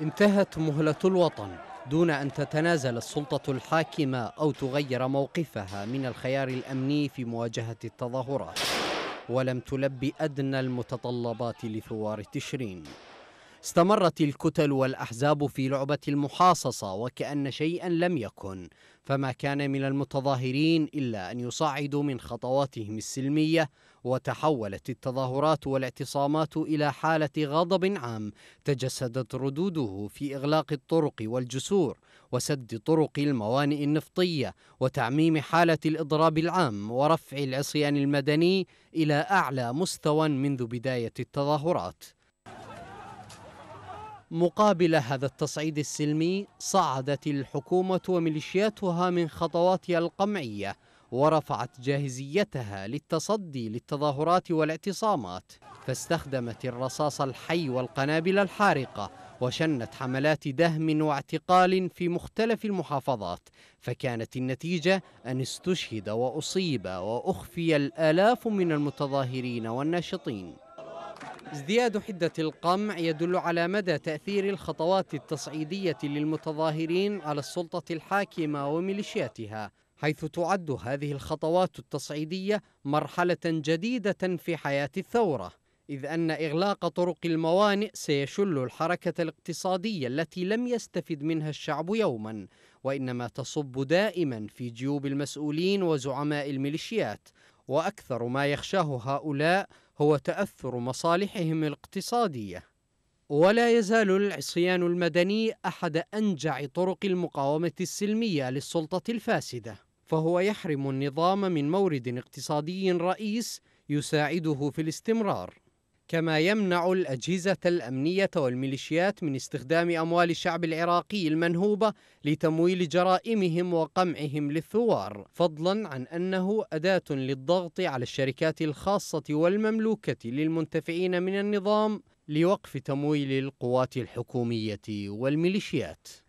انتهت مهلة الوطن دون أن تتنازل السلطة الحاكمة أو تغير موقفها من الخيار الأمني في مواجهة التظاهرات ولم تلبي أدنى المتطلبات لثوار تشرين استمرت الكتل والأحزاب في لعبة المحاصصة وكأن شيئا لم يكن فما كان من المتظاهرين إلا أن يصعدوا من خطواتهم السلمية وتحولت التظاهرات والاعتصامات إلى حالة غضب عام تجسدت ردوده في إغلاق الطرق والجسور وسد طرق الموانئ النفطية وتعميم حالة الإضراب العام ورفع العصيان المدني إلى أعلى مستوى منذ بداية التظاهرات مقابل هذا التصعيد السلمي صعدت الحكومة وميليشياتها من خطواتها القمعية ورفعت جاهزيتها للتصدي للتظاهرات والاعتصامات فاستخدمت الرصاص الحي والقنابل الحارقة وشنت حملات دهم واعتقال في مختلف المحافظات فكانت النتيجة أن استشهد وأصيب وأخفي الآلاف من المتظاهرين والناشطين ازدياد حدة القمع يدل على مدى تأثير الخطوات التصعيدية للمتظاهرين على السلطة الحاكمة وميليشياتها حيث تعد هذه الخطوات التصعيدية مرحلة جديدة في حياة الثورة إذ أن إغلاق طرق الموانئ سيشل الحركة الاقتصادية التي لم يستفد منها الشعب يوما وإنما تصب دائما في جيوب المسؤولين وزعماء الميليشيات واكثر ما يخشاه هؤلاء هو تاثر مصالحهم الاقتصاديه ولا يزال العصيان المدني احد انجع طرق المقاومه السلميه للسلطه الفاسده فهو يحرم النظام من مورد اقتصادي رئيس يساعده في الاستمرار كما يمنع الأجهزة الأمنية والميليشيات من استخدام أموال الشعب العراقي المنهوبة لتمويل جرائمهم وقمعهم للثوار فضلا عن أنه أداة للضغط على الشركات الخاصة والمملوكة للمنتفعين من النظام لوقف تمويل القوات الحكومية والميليشيات